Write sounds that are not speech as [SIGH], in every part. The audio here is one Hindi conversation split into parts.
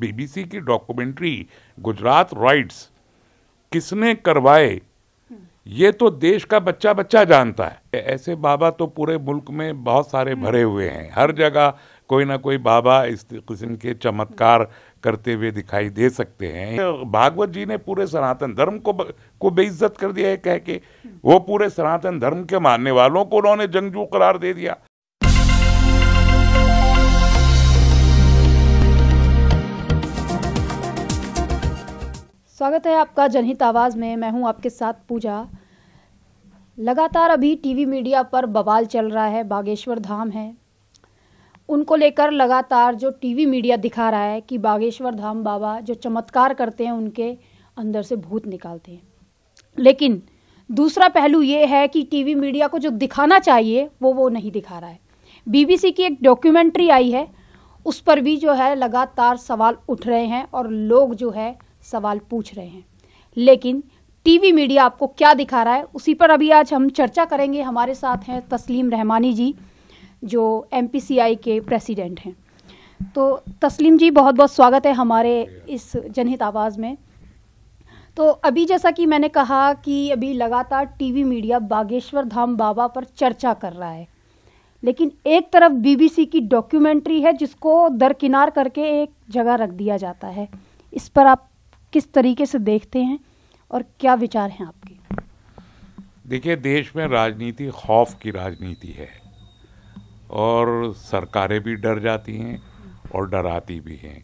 बीबीसी की डॉक्यूमेंट्री गुजरात राइट्स किसने करवाए ये तो देश का बच्चा बच्चा जानता है ऐसे बाबा तो पूरे मुल्क में बहुत सारे हम्म। भरे हुए हैं हर जगह कोई ना कोई बाबा इस किस्म के चमत्कार करते हुए दिखाई दे सकते हैं भागवत जी ने पूरे सनातन धर्म को को बेइज्जत कर दिया है कह के हम्म। वो पूरे सनातन धर्म के मानने वालों को उन्होंने जंगजू करार दे दिया स्वागत है आपका जनहित आवाज़ में मैं हूं आपके साथ पूजा लगातार अभी टीवी मीडिया पर बवाल चल रहा है बागेश्वर धाम है उनको लेकर लगातार जो टीवी मीडिया दिखा रहा है कि बागेश्वर धाम बाबा जो चमत्कार करते हैं उनके अंदर से भूत निकालते हैं लेकिन दूसरा पहलू ये है कि टीवी मीडिया को जो दिखाना चाहिए वो वो नहीं दिखा रहा है बीबीसी की एक डॉक्यूमेंट्री आई है उस पर भी जो है लगातार सवाल उठ रहे हैं और लोग जो है सवाल पूछ रहे हैं लेकिन टीवी मीडिया आपको क्या दिखा रहा है उसी पर अभी आज हम चर्चा करेंगे हमारे साथ हैं तस्लीम रहमानी जी जो एम के प्रेसिडेंट हैं तो तस्लीम जी बहुत बहुत स्वागत है हमारे इस जनहित आवाज़ में तो अभी जैसा कि मैंने कहा कि अभी लगातार टीवी मीडिया बागेश्वर धाम बाबा पर चर्चा कर रहा है लेकिन एक तरफ बीबीसी की डॉक्यूमेंट्री है जिसको दरकिनार करके एक जगह रख दिया जाता है इस पर आप किस तरीके से देखते हैं और क्या विचार हैं आपके देखिए देश में राजनीति खौफ की राजनीति है और सरकारें भी डर जाती हैं और डराती भी हैं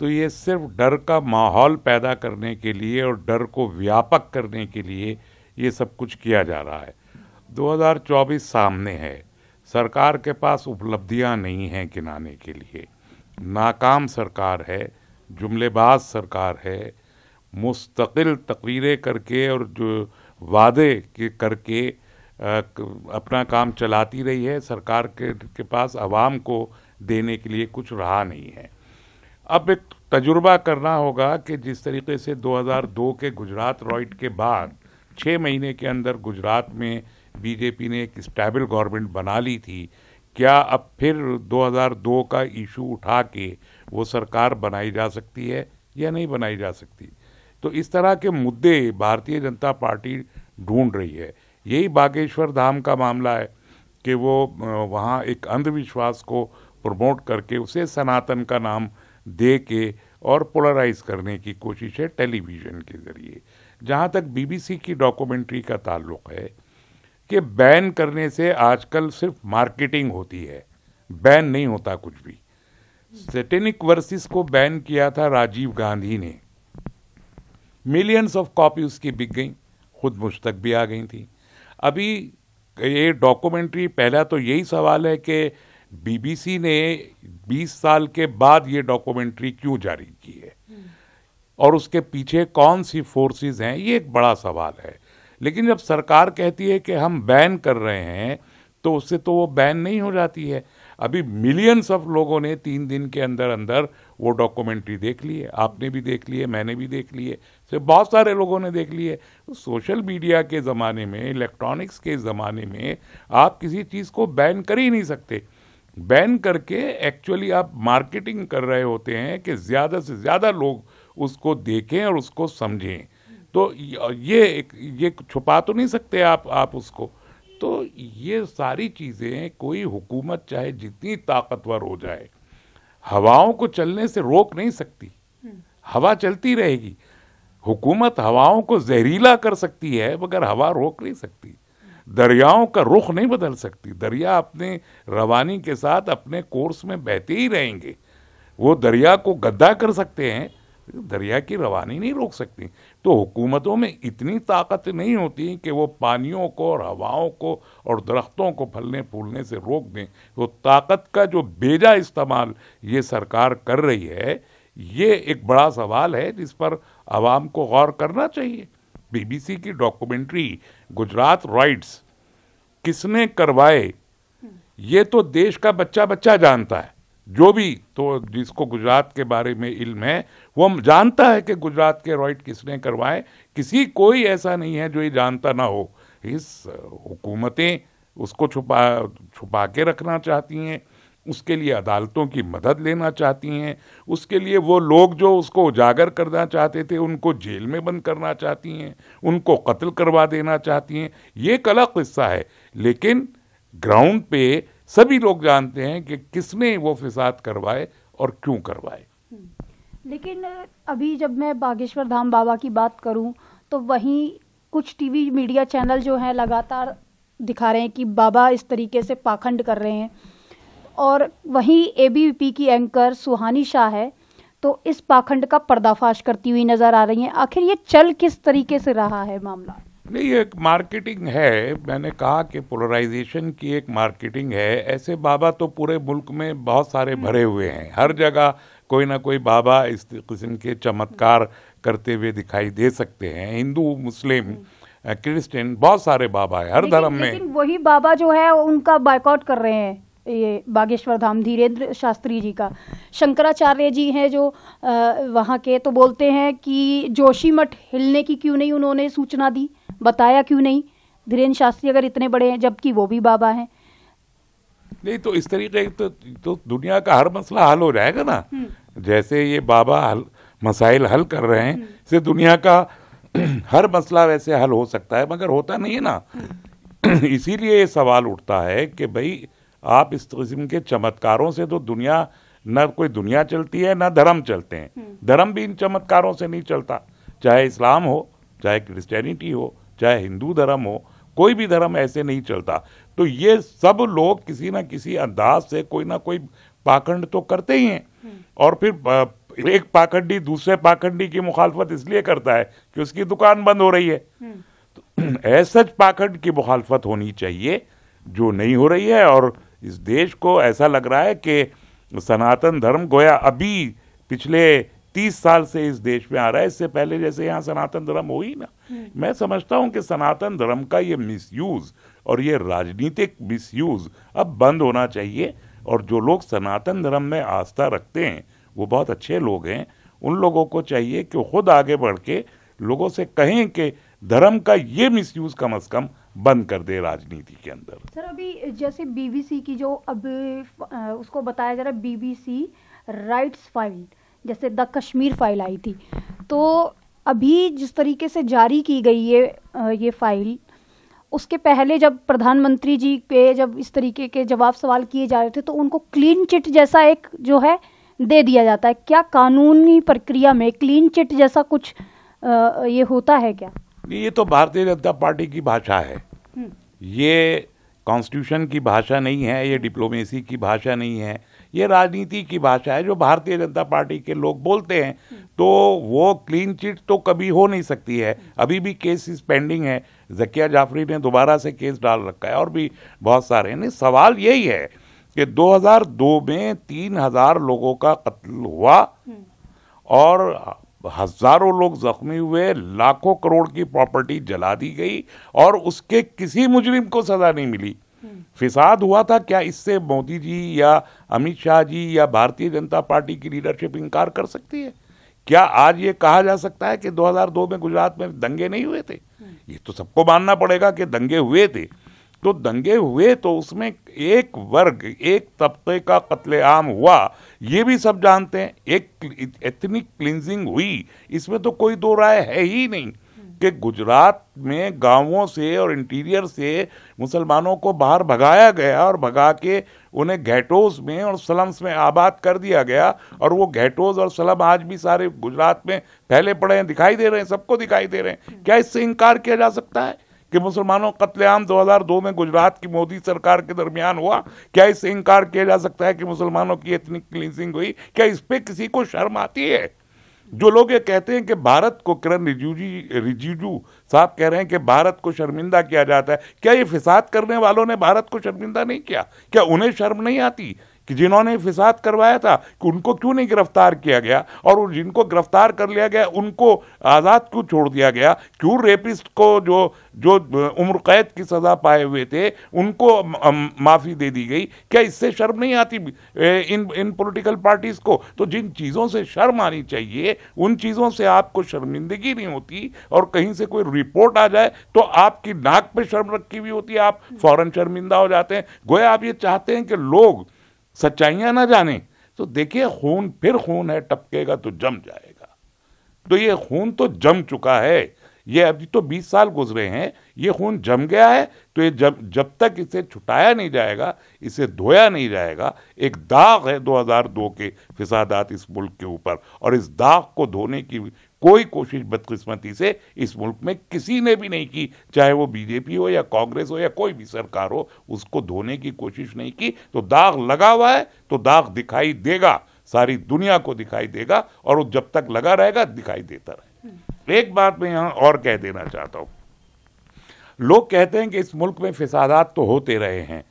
तो ये सिर्फ डर का माहौल पैदा करने के लिए और डर को व्यापक करने के लिए ये सब कुछ किया जा रहा है 2024 सामने है सरकार के पास उपलब्धियां नहीं हैं गिनाने के लिए नाकाम सरकार है जुमलेबाज सरकार है मुस्तकिल तकरीरें करके और जो वादे के करके अपना काम चलाती रही है सरकार के के पास आवाम को देने के लिए कुछ रहा नहीं है अब एक तजुर्बा करना होगा कि जिस तरीके से 2002 के गुजरात रॉइट के बाद छः महीने के अंदर गुजरात में बीजेपी ने एक स्टेबल गवर्नमेंट बना ली थी क्या अब फिर 2002 का इशू उठा के वो सरकार बनाई जा सकती है या नहीं बनाई जा सकती तो इस तरह के मुद्दे भारतीय जनता पार्टी ढूंढ रही है यही बागेश्वर धाम का मामला है कि वो वहाँ एक अंधविश्वास को प्रमोट करके उसे सनातन का नाम दे के और पोलराइज करने की कोशिश है टेलीविज़न के ज़रिए जहाँ तक बीबीसी की डॉक्यूमेंट्री का ताल्लुक है कि बैन करने से आजकल सिर्फ मार्केटिंग होती है बैन नहीं होता कुछ भी सेटेनिक वर्सेस को बैन किया था राजीव गांधी ने मिलियंस ऑफ कॉपी उसकी बिक गई खुद मुझ तक भी आ गई थी अभी ये डॉक्यूमेंट्री पहला तो यही सवाल है कि बीबीसी ने 20 साल के बाद ये डॉक्यूमेंट्री क्यों जारी की है और उसके पीछे कौन सी फोर्सेस हैं ये एक बड़ा सवाल है लेकिन जब सरकार कहती है कि हम बैन कर रहे हैं तो उससे तो वो बैन नहीं हो जाती है अभी मिलियंस ऑफ लोगों ने तीन दिन के अंदर अंदर वो डॉक्यूमेंट्री देख ली है आपने भी देख ली है मैंने भी देख ली है सिर्फ बहुत सारे लोगों ने देख ली है सोशल मीडिया के ज़माने में इलेक्ट्रॉनिक्स के ज़माने में आप किसी चीज़ को बैन कर ही नहीं सकते बैन करके एक्चुअली आप मार्केटिंग कर रहे होते हैं कि ज़्यादा से ज़्यादा लोग उसको देखें और उसको समझें तो ये एक ये छुपा तो नहीं सकते आप आप उसको तो ये सारी चीज़ें कोई हुकूमत चाहे जितनी ताकतवर हो जाए हवाओं को चलने से रोक नहीं सकती हम्म। हवा चलती रहेगी हुकूमत हवाओं को जहरीला कर सकती है मगर हवा रोक नहीं सकती दरियाओं का रुख नहीं बदल सकती दरिया अपने रवानी के साथ अपने कोर्स में बहते ही रहेंगे वो दरिया को गद्दा कर सकते हैं दरिया की रवानी नहीं रोक सकती तो हुकूमतों में इतनी ताकत नहीं होती कि वो पानियों को और हवाओं को और दरख्तों को फलने फूलने से रोक दें तो ताकत का जो बेजा इस्तेमाल ये सरकार कर रही है ये एक बड़ा सवाल है जिस पर आवाम को गौर करना चाहिए बीबीसी की डॉक्यूमेंट्री गुजरात राइट्स किसने करवाए ये तो देश का बच्चा बच्चा जानता है जो भी तो जिसको गुजरात के बारे में इल्म है वो जानता है कि गुजरात के रॉइट किसने करवाए किसी कोई ऐसा नहीं है जो ये जानता ना हो इस हुकूमतें उसको छुपा छुपा के रखना चाहती हैं उसके लिए अदालतों की मदद लेना चाहती हैं उसके लिए वो लोग जो उसको उजागर करना चाहते थे उनको जेल में बंद करना चाहती हैं उनको कत्ल करवा देना चाहती हैं ये एक अलग किस्सा है लेकिन ग्राउंड पे सभी लोग जानते हैं कि किसने वो फिसाद करवाए और क्यों करवाए हम्म। लेकिन अभी जब मैं बागेश्वर धाम बाबा की बात करूं तो वहीं कुछ टीवी मीडिया चैनल जो हैं लगातार दिखा रहे हैं कि बाबा इस तरीके से पाखंड कर रहे हैं और वहीं एबीपी की एंकर सुहानी शाह है तो इस पाखंड का पर्दाफाश करती हुई नज़र आ रही है आखिर ये चल किस तरीके से रहा है मामला नहीं एक मार्केटिंग है मैंने कहा कि पोलराइजेशन की एक मार्केटिंग है ऐसे बाबा तो पूरे मुल्क में बहुत सारे हम्म। भरे हुए हैं हर जगह कोई ना कोई बाबा इस किस्म के चमत्कार करते हुए दिखाई दे सकते हैं हिंदू मुस्लिम हम्म। क्रिश्चियन बहुत सारे बाबा है हर धर्म में वही बाबा जो है उनका बायकॉट कर रहे हैं ये बागेश्वर धाम धीरेन्द्र शास्त्री जी का शंकराचार्य जी हैं जो वहाँ के तो बोलते हैं कि जोशीमठ हिलने की क्यों नहीं उन्होंने सूचना दी बताया क्यों नहीं धीरेन्द्र शास्त्री अगर इतने बड़े हैं जबकि वो भी बाबा हैं नहीं तो इस तरीके तो, तो दुनिया का हर मसला हल हो जाएगा ना हम्म। जैसे ये बाबा हल मसाइल हल कर रहे हैं हम्म। इससे दुनिया का [CLEARS THROAT] हर मसला वैसे हल हो सकता है मगर होता नहीं है ना हम्म। [CLEARS THROAT] इसीलिए ये सवाल उठता है कि भाई आप इस किस्म के चमत्कारों से तो दुनिया न कोई दुनिया चलती है न धर्म चलते हैं धर्म भी इन चमत्कारों से नहीं चलता चाहे इस्लाम हो चाहे क्रिश्चियनिटी हो चाहे हिंदू धर्म हो कोई भी धर्म ऐसे नहीं चलता तो ये सब लोग किसी ना किसी अंदाज से कोई ना कोई पाखंड तो करते ही हैं हम्म। और फिर एक पाखंडी दूसरे पाखंडी की मुखालफत इसलिए करता है कि उसकी दुकान बंद हो रही है हम्म। तो [CLEARS THROAT] ऐसा पाखंड की मुखालफत होनी चाहिए जो नहीं हो रही है और इस देश को ऐसा लग रहा है कि सनातन धर्म गोया अभी पिछले तीस साल से इस देश में आ रहा है इससे पहले जैसे यहाँ सनातन धर्म हो ही ना हम्म। मैं समझता हूँ कि सनातन धर्म का ये मिस और ये राजनीतिक मिस अब बंद होना चाहिए और जो लोग सनातन धर्म में आस्था रखते हैं वो बहुत अच्छे लोग हैं उन लोगों को चाहिए कि खुद आगे बढ़ के लोगों से कहें कि धर्म का ये मिस कम अज कम बंद कर दे राजनीति के अंदर सर अभी जैसे बीबीसी की जो अब उसको बताया जा रहा है बीबीसी राइट्स फाइल्ड जैसे द कश्मीर फाइल आई थी तो अभी जिस तरीके से जारी की गई ये ये फाइल उसके पहले जब प्रधानमंत्री जी पे जब इस तरीके के जवाब सवाल किए जा रहे थे तो उनको क्लीन चिट जैसा एक जो है दे दिया जाता है क्या कानूनी प्रक्रिया में क्लीन चिट जैसा कुछ आ, ये होता है क्या ये तो भारतीय जनता पार्टी की भाषा है हम्म। ये कॉन्स्टिट्यूशन की भाषा नहीं है ये डिप्लोमेसी की भाषा नहीं है ये राजनीति की भाषा है जो भारतीय जनता पार्टी के लोग बोलते हैं तो वो क्लीन चिट तो कभी हो नहीं सकती है अभी भी केस इस पेंडिंग है जकिया जाफरी ने दोबारा से केस डाल रखा है और भी बहुत सारे हैं सवाल यही है कि 2002 में 3000 लोगों का कत्ल हुआ और हजारों लोग जख्मी हुए लाखों करोड़ की प्रॉपर्टी जला दी गई और उसके किसी मुजरिम को सजा नहीं मिली फिसाद हुआ था क्या इससे मोदी जी या अमित शाह जी या भारतीय जनता पार्टी की लीडरशिप इनकार कर सकती है क्या आज ये कहा जा सकता है कि 2002 में गुजरात में दंगे नहीं हुए थे हम्म। ये तो सबको मानना पड़ेगा कि दंगे हुए थे तो दंगे हुए तो उसमें एक वर्ग एक तबके का कत्लेआम हुआ ये भी सब जानते हैं एक एथनिक क्लिनजिंग हुई इसमें तो कोई दो राय है ही नहीं के गुजरात में गांवों से और इंटीरियर से मुसलमानों को बाहर भगाया गया और भगा के उन्हें घेटोज में और स्लम्स में आबाद कर दिया गया और वो घेटोज और स्लम आज भी सारे गुजरात में फैले पड़े हैं दिखाई दे रहे हैं सबको दिखाई दे रहे हैं हम्म। क्या इससे इनकार किया जा सकता है कि मुसलमानों कत्लेआम 2002 में गुजरात की मोदी सरकार के दरमियान हुआ क्या इससे इनकार किया जा सकता है कि मुसलमानों की इतनी क्लिनजिंग हुई क्या इस पर किसी को शर्म आती है जो लोग ये कहते हैं कि भारत को किरण रिजिजू रिजिजू साहब कह रहे हैं कि भारत को शर्मिंदा किया जाता है क्या ये फिसाद करने वालों ने भारत को शर्मिंदा नहीं किया क्या उन्हें शर्म नहीं आती कि जिन्होंने फिसाद करवाया था कि उनको क्यों नहीं गिरफ्तार किया गया और जिनको गिरफ्तार कर लिया गया उनको आज़ाद क्यों छोड़ दिया गया क्यों रेपिस्ट को जो जो उम्र कैद की सज़ा पाए हुए थे उनको माफ़ी दे दी गई क्या इससे शर्म नहीं आती इन इन पॉलिटिकल पार्टीज़ को तो जिन चीज़ों से शर्म आनी चाहिए उन चीज़ों से आपको शर्मिंदगी नहीं होती और कहीं से कोई रिपोर्ट आ जाए तो आपकी नाक पे शर्म रखी हुई होती है आप फ़ौरन शर्मिंदा हो जाते हैं गोया आप ये चाहते हैं कि लोग सच्चाइयाँ ना जाने तो देखिए खून फिर खून है टपकेगा तो जम जाएगा तो ये खून तो जम चुका है ये अभी तो 20 साल गुजरे हैं ये खून जम गया है तो ये जब जब तक इसे छुटाया नहीं जाएगा इसे धोया नहीं जाएगा एक दाग है 2002 के फिसादात इस मुल्क के ऊपर और इस दाग को धोने की कोई कोशिश बदकिस्मती से इस मुल्क में किसी ने भी नहीं की चाहे वो बीजेपी हो या कांग्रेस हो या कोई भी सरकार हो उसको धोने की कोशिश नहीं की तो दाग लगा हुआ है तो दाग दिखाई देगा सारी दुनिया को दिखाई देगा और वो जब तक लगा रहेगा दिखाई देता रहे एक बात मैं यहाँ और कह देना चाहता हूँ लोग कहते हैं कि इस मुल्क में फिसादात तो होते रहे हैं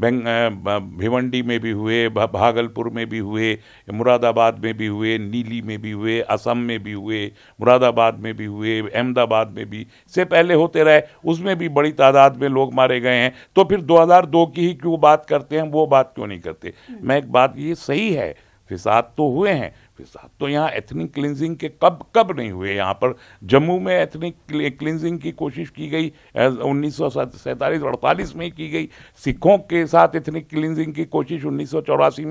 भिवंडी में भी हुए भागलपुर में भी हुए मुरादाबाद में भी हुए नीली में भी हुए असम में भी हुए मुरादाबाद में भी हुए अहमदाबाद में भी से पहले होते रहे उसमें भी बड़ी तादाद में लोग मारे गए हैं तो फिर 2002 की ही क्यों बात करते हैं वो बात क्यों नहीं करते हम्म। मैं एक बात ये सही है फिसाद तो हुए हैं के साथ तो यहाँ एथनिक क्लिनजिंग के कब कब नहीं हुए यहाँ पर जम्मू में एथनिक क्लिनजिंग की कोशिश की गई उन्नीस सौ सैंतालीस में की गई सिखों के साथ एथनिक क्लिनजिंग की कोशिश उन्नीस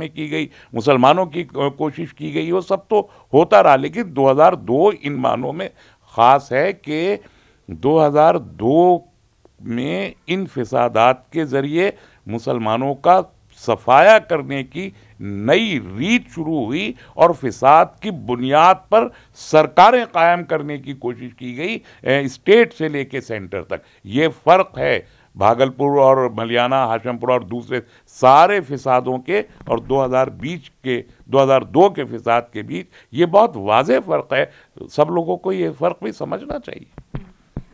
में की गई मुसलमानों की कोशिश की गई वो सब तो होता रहा लेकिन 2002 इन मानों में ख़ास है कि 2002 में इन फसादात के ज़रिए मुसलमानों का सफाया करने की नई रीत शुरू हुई और फिसाद की बुनियाद पर सरकारें कायम करने की कोशिश की गई स्टेट से लेके सेंटर तक ये फ़र्क है भागलपुर और मलियाना हाशमपुर और दूसरे सारे फिसादों के और 2020 के 2002 के फिसाद के बीच ये बहुत वाज फ़र्क है सब लोगों को ये फ़र्क भी समझना चाहिए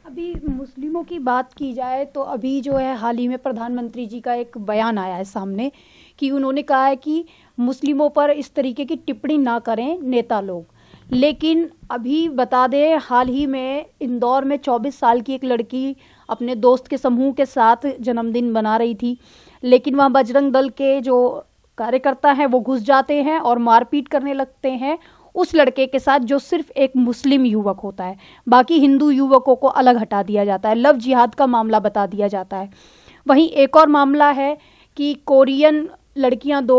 अभी मुस्लिमों की बात की जाए तो अभी जो है हाल ही में प्रधानमंत्री जी का एक बयान आया है सामने कि उन्होंने कहा है कि मुस्लिमों पर इस तरीके की टिप्पणी ना करें नेता लोग लेकिन अभी बता दें हाल ही में इंदौर में 24 साल की एक लड़की अपने दोस्त के समूह के साथ जन्मदिन मना रही थी लेकिन वहाँ बजरंग दल के जो कार्यकर्ता हैं वो घुस जाते हैं और मारपीट करने लगते हैं उस लड़के के साथ जो सिर्फ एक मुस्लिम युवक होता है बाकी हिंदू युवकों को अलग हटा दिया जाता है लव जिहाद का मामला बता दिया जाता है वहीं एक और मामला है कि कोरियन लड़कियां दो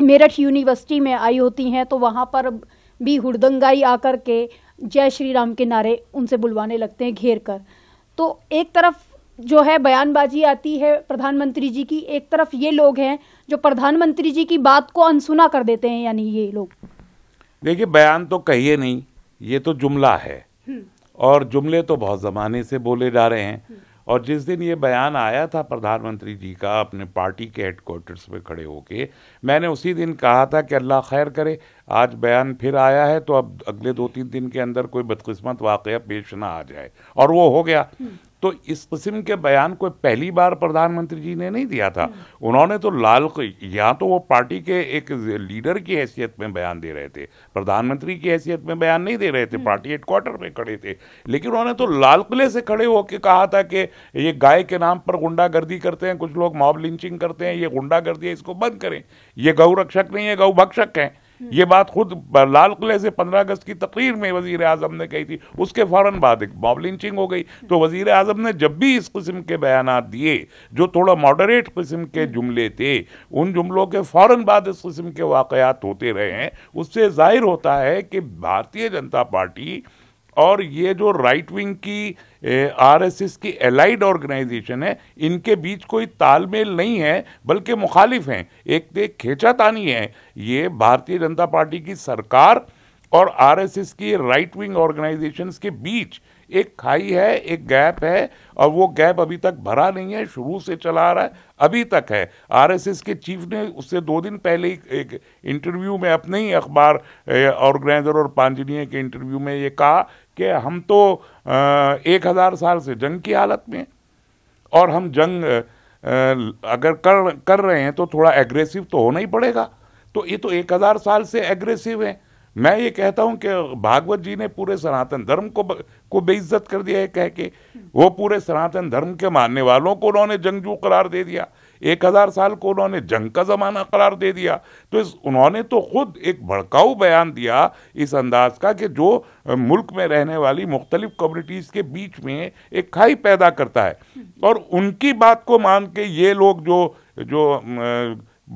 मेरठ यूनिवर्सिटी में आई होती हैं तो वहाँ पर भी हुड़दंगाई आकर के जय श्री राम के नारे उनसे बुलवाने लगते हैं घेर कर तो एक तरफ जो है बयानबाजी आती है प्रधानमंत्री जी की एक तरफ ये लोग हैं जो प्रधानमंत्री जी की बात को अनसुना कर देते हैं यानी ये लोग देखिए बयान तो कहिए नहीं ये तो जुमला है हम्म। और जुमले तो बहुत ज़माने से बोले जा रहे हैं हम्म। और जिस दिन ये बयान आया था प्रधानमंत्री जी का अपने पार्टी के हेडक्वार्टर्स पे खड़े होके मैंने उसी दिन कहा था कि अल्लाह खैर करे आज बयान फिर आया है तो अब अगले दो तीन दिन के अंदर कोई बदकिस्मत वाकया पेश ना आ जाए और वो हो गया तो इस किस्म के बयान को पहली बार प्रधानमंत्री जी ने नहीं दिया था उन्होंने तो लाल या तो वो पार्टी के एक लीडर की हैसियत में बयान दे रहे थे प्रधानमंत्री की हैसियत में बयान नहीं दे रहे थे हम्म। पार्टी हेडक्वार्टर में खड़े थे लेकिन उन्होंने तो लाल किले से खड़े होकर कहा था कि ये गाय के नाम पर गुंडागर्दी करते हैं कुछ लोग मॉब लिंचिंग करते हैं ये गुंडागर्दी है इसको बंद करें ये गौ रक्षक नहीं है गौ भक्षक हैं ये बात खुद लाल किले से पंद्रह अगस्त की तकरीर में वजीर अजम ने कही थी उसके फ़ौरन बाद एक मॉब लिंचिंग हो गई तो वजीर अजम ने जब भी इस किस्म के बयान दिए जो थोड़ा मॉडरेट किस्म के जुमले थे उन जुमलों के फ़ौर बाद इस किस्म के वाक़ात होते रहे हैं उससे जाहिर होता है कि भारतीय जनता पार्टी और ये जो राइट विंग की आरएसएस की एलाइड ऑर्गेनाइजेशन है इनके बीच कोई तालमेल नहीं है बल्कि मुखालिफ हैं एक तो खेचा तानी है ये भारतीय जनता पार्टी की सरकार और आरएसएस की राइट विंग ऑर्गेनाइजेशंस के बीच एक खाई है एक गैप है और वो गैप अभी तक भरा नहीं है शुरू से चला आ रहा है अभी तक है आरएसएस के चीफ ने उससे दो दिन पहले ही एक इंटरव्यू में अपने ही अखबार ऑर्गेनाइजर और पांजनिया के इंटरव्यू में ये कहा कि हम तो एक हज़ार साल से जंग की हालत में और हम जंग अगर कर कर रहे हैं तो थोड़ा एग्रेसिव तो होना ही पड़ेगा तो ये तो एक हज़ार साल से एग्रेसिव है मैं ये कहता हूँ कि भागवत जी ने पूरे सनातन धर्म को को बेइज्जत कर दिया है कह के वो पूरे सनातन धर्म के मानने वालों को उन्होंने जंगजू करार दे दिया एक हज़ार साल को उन्होंने जंग का ज़माना करार दे दिया तो इस उन्होंने तो खुद एक भड़काऊ बयान दिया इस अंदाज का कि जो मुल्क में रहने वाली मुख्तलिफ कम्युनिटीज़ के बीच में एक खाई पैदा करता है और उनकी बात को मान के ये लोग जो जो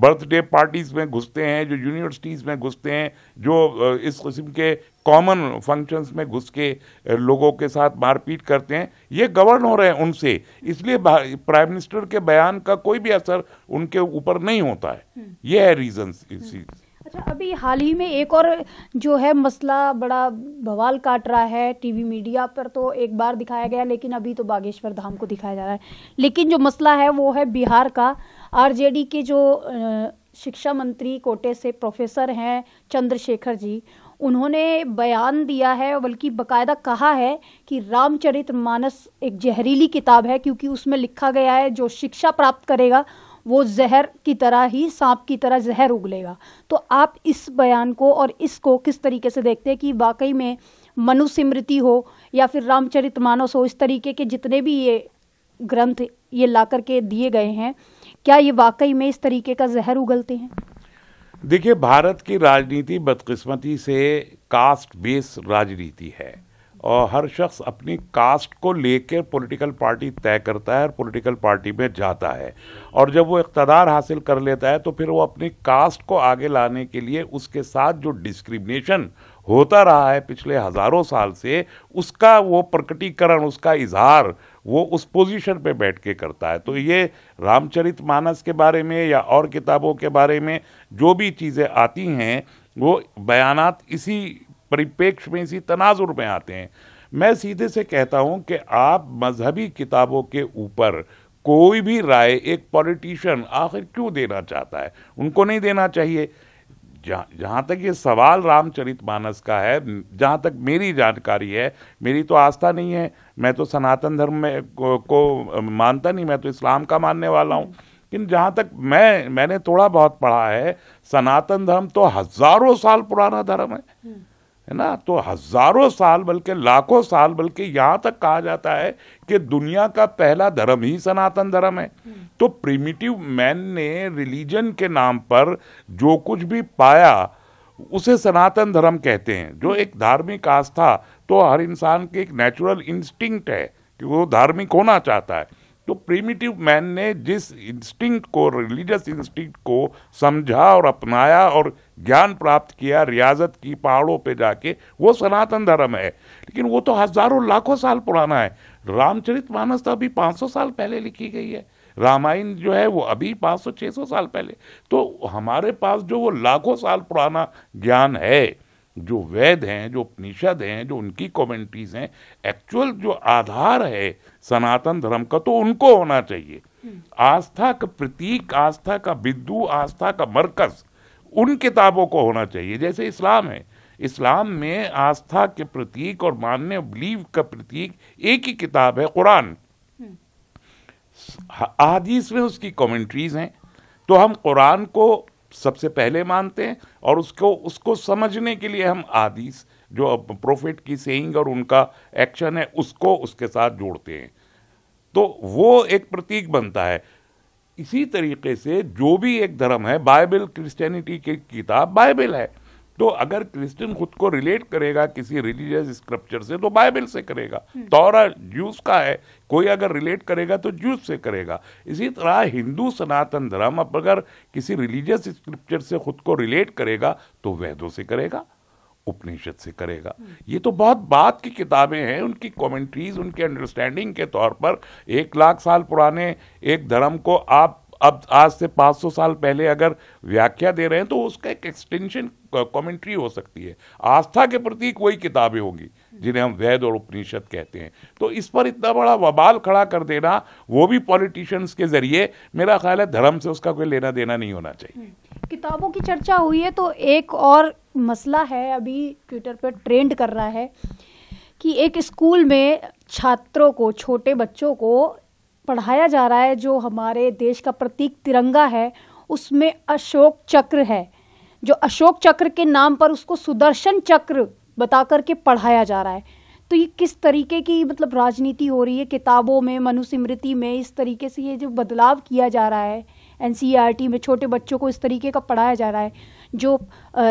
बर्थडे पार्टीज में घुसते हैं जो यूनिवर्सिटीज़ में घुसते हैं जो इस किस्म के कॉमन फंक्शंस में घुस के लोगों के साथ मारपीट करते हैं ये गवर्न हो रहे हैं उनसे इसलिए प्राइम मिनिस्टर के बयान का कोई भी असर उनके ऊपर नहीं होता है हम्म। ये है रीजन इसी हम्म। अच्छा अभी हाल ही में एक और जो है मसला बड़ा बवाल काट रहा है टीवी मीडिया पर तो एक बार दिखाया गया लेकिन अभी तो बागेश्वर धाम को दिखाया जा रहा है लेकिन जो मसला है वो है बिहार का आरजेडी के जो शिक्षा मंत्री कोटे से प्रोफेसर हैं चंद्रशेखर जी उन्होंने बयान दिया है बल्कि बकायदा कहा है कि रामचरित मानस एक जहरीली किताब है क्योंकि उसमें लिखा गया है जो शिक्षा प्राप्त करेगा वो जहर की तरह ही सांप की तरह जहर उगलेगा तो आप इस बयान को और इसको किस तरीके से देखते हैं कि वाकई में मनुस्मृति हो या फिर रामचरित मानस हो इस तरीके के जितने भी ये ग्रंथ ये ला के दिए गए हैं क्या ये वाकई में इस तरीके का जहर उगलते हैं देखिए भारत की राजनीति बदकिस्मती से कास्ट बेस राजनीति है और हर शख्स अपनी कास्ट को लेकर पॉलिटिकल पार्टी तय करता है और पॉलिटिकल पार्टी में जाता है और जब वो इकतदार हासिल कर लेता है तो फिर वो अपनी कास्ट को आगे लाने के लिए उसके साथ जो डिस्क्रिमिनेशन होता रहा है पिछले हज़ारों साल से उसका वो प्रकटीकरण उसका इजहार वो उस पोजीशन पे बैठ के करता है तो ये रामचरित मानस के बारे में या और किताबों के बारे में जो भी चीज़ें आती हैं वो बयान इसी परिप्रेक्ष्य में इसी तनाजुर में आते हैं मैं सीधे से कहता हूँ कि आप मजहबी किताबों के ऊपर कोई भी राय एक पॉलिटिशियन आखिर क्यों देना चाहता है उनको नहीं देना चाहिए जहाँ तक ये सवाल रामचरित मानस का है जहाँ तक मेरी जानकारी है मेरी तो आस्था नहीं है मैं तो सनातन धर्म में को, को मानता नहीं मैं तो इस्लाम का मानने वाला हूँ लेकिन जहाँ तक मैं मैंने थोड़ा बहुत पढ़ा है सनातन धर्म तो हजारों साल पुराना धर्म है हम्म। है ना तो हजारों साल बल्कि लाखों साल बल्कि यहाँ तक कहा जाता है कि दुनिया का पहला धर्म ही सनातन धर्म है हम्म। तो प्रिमिटिव मैन ने रिलीजन के नाम पर जो कुछ भी पाया उसे सनातन धर्म कहते हैं जो एक धार्मिक आस्था तो हर इंसान के एक नेचुरल इंस्टिंक्ट है कि वो धार्मिक होना चाहता है तो प्रीमिटिव मैन ने जिस इंस्टिंक्ट को रिलीजियस इंस्टिंक्ट को समझा और अपनाया और ज्ञान प्राप्त किया रियाजत की पहाड़ों पे जाके वो सनातन धर्म है लेकिन वो तो हजारों लाखों साल पुराना है रामचरित मानस तो अभी 500 साल पहले लिखी गई है रामायण जो है वो अभी 500-600 साल पहले तो हमारे पास जो वो लाखों साल पुराना ज्ञान है जो वेद हैं जो उपनिषद हैं जो उनकी कॉमेंट्रीज हैं एक्चुअल जो आधार है सनातन धर्म का तो उनको होना चाहिए हम्म। आस्था का प्रतीक आस्था का बिंदु आस्था का मरकज उन किताबों को होना चाहिए जैसे इस्लाम है इस्लाम में आस्था के प्रतीक और मान्य बिलीव का प्रतीक एक ही किताब है कुरान आदि हम्म। में उसकी कमेंट्रीज हैं तो हम कुरान को सबसे पहले मानते हैं और उसको उसको समझने के लिए हम आदिश जो प्रोफेट की सेइंग और उनका एक्शन है उसको उसके साथ जोड़ते हैं तो वो एक प्रतीक बनता है इसी तरीके से जो भी एक धर्म है बाइबल क्रिश्चियनिटी की किताब बाइबल है तो अगर क्रिश्चियन खुद को रिलेट करेगा किसी रिलीजियस स्क्रिप्चर से तो बाइबल से करेगा तौरा जूस का है कोई अगर रिलेट करेगा तो जूस से करेगा इसी तरह हिंदू सनातन धर्म अब अगर किसी रिलीजियस स्क्रिप्चर से खुद को रिलेट करेगा तो वैदों से करेगा उपनिषद से करेगा ये तो बहुत बात की किताबें हैं उनकी कमेंट्रीज उनके अंडरस्टैंडिंग के तौर पर एक लाख साल पुराने एक धर्म को आप अब आज से 500 साल पहले अगर व्याख्या दे रहे हैं तो उसका एक एक्सटेंशन कमेंट्री हो सकती है आस्था के प्रतीक वही किताबें होंगी जिन्हें हम वेद और उपनिषद कहते हैं तो इस पर इतना बड़ा वबाल खड़ा कर देना वो भी पॉलिटिशियंस के जरिए मेरा ख्याल है धर्म से उसका कोई लेना देना नहीं होना चाहिए हम्म। किताबों की चर्चा हुई है तो एक और मसला है अभी ट्विटर पर ट्रेंड कर रहा है कि एक स्कूल में छात्रों को छोटे बच्चों को पढ़ाया जा रहा है जो हमारे देश का प्रतीक तिरंगा है उसमें अशोक चक्र है जो अशोक चक्र के नाम पर उसको सुदर्शन चक्र बता करके पढ़ाया जा रहा है तो ये किस तरीके की मतलब राजनीति हो रही है किताबों में मनुस्मृति में इस तरीके से ये जो बदलाव किया जा रहा है एन e में छोटे बच्चों को इस तरीके का पढ़ाया जा रहा है जो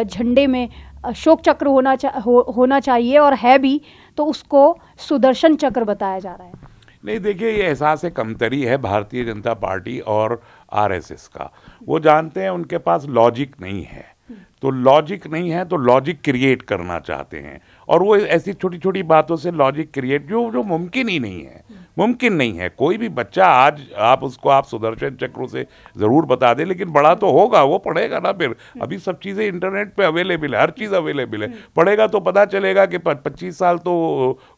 झंडे में अशोक चक्र होना चा, हो, होना चाहिए और है भी तो उसको सुदर्शन चक्र बताया जा रहा है नहीं देखिए ये एहसास कमतरी है भारतीय जनता पार्टी और आरएसएस का वो जानते हैं उनके पास लॉजिक नहीं है तो लॉजिक नहीं है तो लॉजिक क्रिएट करना चाहते हैं और वो ऐसी छोटी छोटी बातों से लॉजिक क्रिएट जो जो मुमकिन ही नहीं है मुमकिन नहीं है कोई भी बच्चा आज आप उसको आप सुदर्शन चक्रों से ज़रूर बता दें लेकिन बड़ा तो होगा वो पढ़ेगा ना फिर हम्म। अभी सब चीज़ें इंटरनेट पे अवेलेबल है हर चीज़ अवेलेबल है हम्म। पढ़ेगा तो पता चलेगा कि पच्चीस साल तो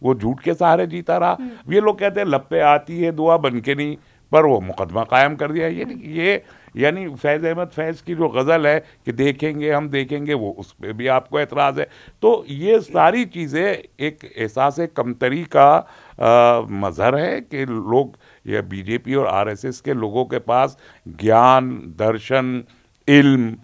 वो झूठ के सहारे जीता रहा हम्म। ये लोग कहते हैं लपे आती है दुआ बन के नहीं पर वो मुकदमा कायम कर दिया ये ये यानी फैज़ अहमद फैज़ की जो गज़ल है कि देखेंगे हम देखेंगे वो उस पर भी आपको एतराज़ है तो ये सारी चीज़ें एक एहसास कमतरी का मज़हर है कि लोग यह बीजेपी और आरएसएस के लोगों के पास ज्ञान दर्शन इल्म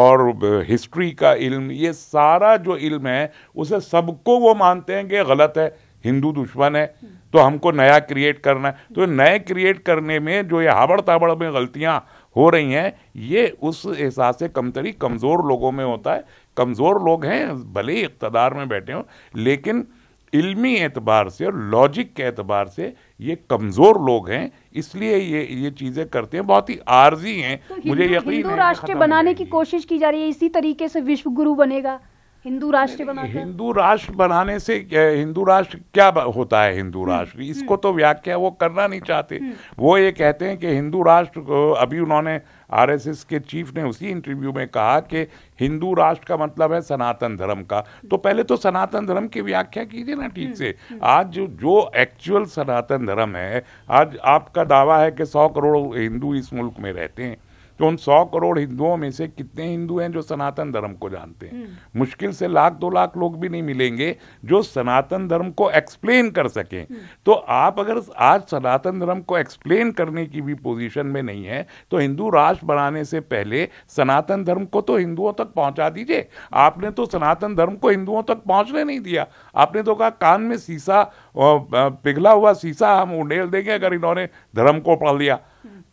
और हिस्ट्री का इल्म ये सारा जो इल्म है उसे सबको वो मानते हैं कि गलत है हिंदू दुश्मन है तो हमको नया क्रिएट करना है तो नए क्रिएट करने में जो ये हाबड़ ताबड़ में गलतियाँ हो रही हैं ये उस एहसास कमतरी कमज़ोर लोगों में होता है कमज़ोर लोग हैं भले ही इकतदार में बैठे हों लेकिन इल्मी एतबार से और लॉजिक के एतबार से ये कमज़ोर लोग हैं इसलिए ये ये चीज़ें करते हैं बहुत ही आर्जी हैं तो मुझे यकीन हिंदू राष्ट्र बनाने की कोशिश की जा रही है इसी तरीके से विश्व गुरु बनेगा हिंदू राष्ट्र बनाते हिंदू राष्ट्र बनाने से हिंदू राष्ट्र क्या होता है हिंदू हम्म, राष्ट्र इसको हम्म। तो व्याख्या वो करना नहीं चाहते हम्म। वो ये कहते हैं कि हिंदू राष्ट्र अभी उन्होंने आरएसएस के चीफ ने उसी इंटरव्यू में कहा कि हिंदू राष्ट्र का मतलब है सनातन धर्म का तो पहले तो सनातन धर्म की व्याख्या कीजिए ना ठीक से हम्म, हम्म। आज जो जो एक्चुअल सनातन धर्म है आज आपका दावा है कि सौ करोड़ हिंदू इस मुल्क में रहते हैं तो उन सौ करोड़ हिंदुओं में से कितने हिंदू हैं जो सनातन धर्म को जानते हैं हम्म। मुश्किल से लाख दो लाख लोग भी नहीं मिलेंगे जो सनातन धर्म को एक्सप्लेन कर सकें हम्म। तो आप अगर आज सनातन धर्म को एक्सप्लेन करने की भी पोजीशन में नहीं है तो हिंदू राष्ट्र बनाने से पहले सनातन धर्म को तो हिंदुओं तक पहुंचा दीजिए आपने तो सनातन धर्म को हिंदुओं तक पहुंचने नहीं दिया आपने तो कहा कान में शीशा पिघला हुआ शीशा हम उड़ेल देंगे अगर इन्होंने धर्म को पढ़ लिया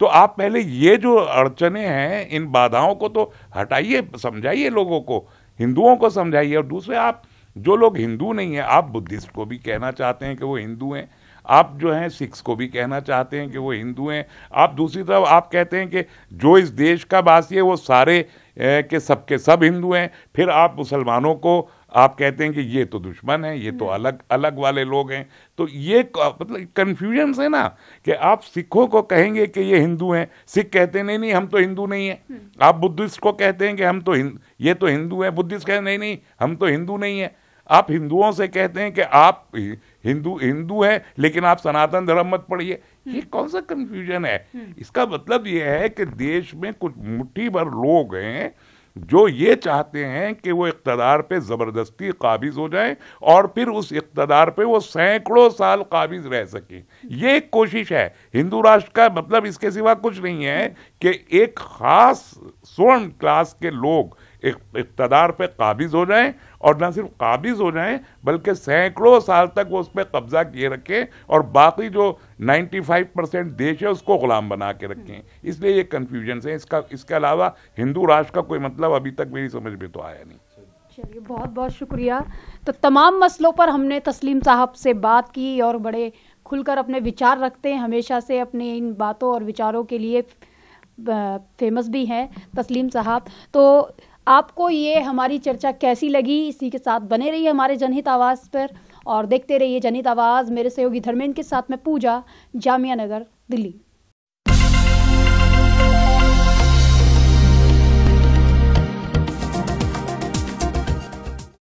तो आप पहले ये जो अड़चने हैं इन बाधाओं को तो हटाइए समझाइए लोगों को हिंदुओं को समझाइए और दूसरे आप जो लोग हिंदू नहीं हैं आप बुद्धिस्ट को भी कहना चाहते हैं कि वो हिंदू हैं आप जो हैं सिख्स को भी कहना चाहते हैं कि वो हिंदू हैं आप दूसरी तरफ आप कहते हैं कि जो इस देश का वासी है वो सारे ए, के सबके सब हिंदू हैं फिर आप मुसलमानों को आप कहते हैं कि ये तो दुश्मन है ये तो हम्म। अलग अलग वाले लोग हैं तो ये मतलब कन्फ्यूजन है ना कि आप सिखों को कहेंगे कि ये हिंदू हैं सिख कहते हैं नहीं नहीं हम तो हिंदू नहीं है हम्म। आप बुद्धिस्ट को कहते हैं कि हम तो ये तो हिंदू हैं बुद्धिस्ट कहते नहीं नहीं हम तो हिंदू नहीं है आप हिंदुओं से कहते हैं कि आप हिंदू हिंदू हैं लेकिन आप सनातन धर्म मत पढ़िए ये हम्म। कौन सा कन्फ्यूजन है इसका मतलब ये है कि देश में कुछ मुट्ठी भर लोग हैं जो ये चाहते हैं कि वो इकतदार पे ज़बरदस्ती काबिज हो जाए और फिर उस इकतदार पे वो सैकड़ों साल काबिज रह सके ये एक कोशिश है हिंदू राष्ट्र का मतलब इसके सिवा कुछ नहीं है कि एक ख़ास स्वर्ण क्लास के लोग इकतदार पे काबिज हो जाएं और ना सिर्फ काबिज हो जाएं बल्कि सैकड़ों साल तक वो उस पर कब्जा किए रखें और बाकी जो 95 परसेंट देश है उसको गुलाम बना के रखें इसलिए ये कन्फ्यूजन है इसका इसके अलावा हिंदू राष्ट्र का कोई मतलब अभी तक मेरी समझ में तो आया नहीं चलिए बहुत बहुत शुक्रिया तो तमाम मसलों पर हमने तस्लीम साहब से बात की और बड़े खुलकर अपने विचार रखते हैं हमेशा से अपने इन बातों और विचारों के लिए फेमस भी हैं तस्लीम साहब तो आपको ये हमारी चर्चा कैसी लगी इसी के साथ बने रहिए हमारे जनहित आवाज़ पर और देखते रहिए जनहित आवाज़ मेरे सहयोगी धर्मेंद्र के साथ में पूजा जामिया नगर दिल्ली